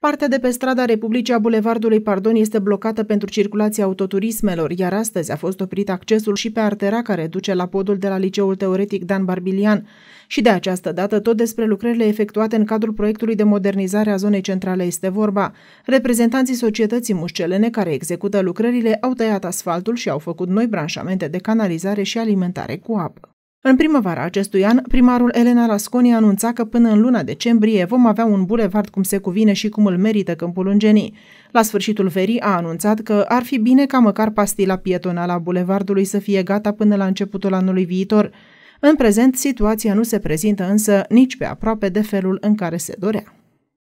Partea de pe strada Republicii a Bulevardului Pardon este blocată pentru circulația autoturismelor, iar astăzi a fost oprit accesul și pe artera care duce la podul de la Liceul Teoretic Dan Barbilian. Și de această dată tot despre lucrările efectuate în cadrul proiectului de modernizare a zonei centrale este vorba. Reprezentanții societății mușcelene care execută lucrările au tăiat asfaltul și au făcut noi branșamente de canalizare și alimentare cu apă. În primăvara acestui an, primarul Elena Rasconi anunța că până în luna decembrie vom avea un bulevard cum se cuvine și cum îl merită câmpul Ungenii. La sfârșitul verii a anunțat că ar fi bine ca măcar pastila pietonală a bulevardului să fie gata până la începutul anului viitor. În prezent, situația nu se prezintă însă nici pe aproape de felul în care se dorea.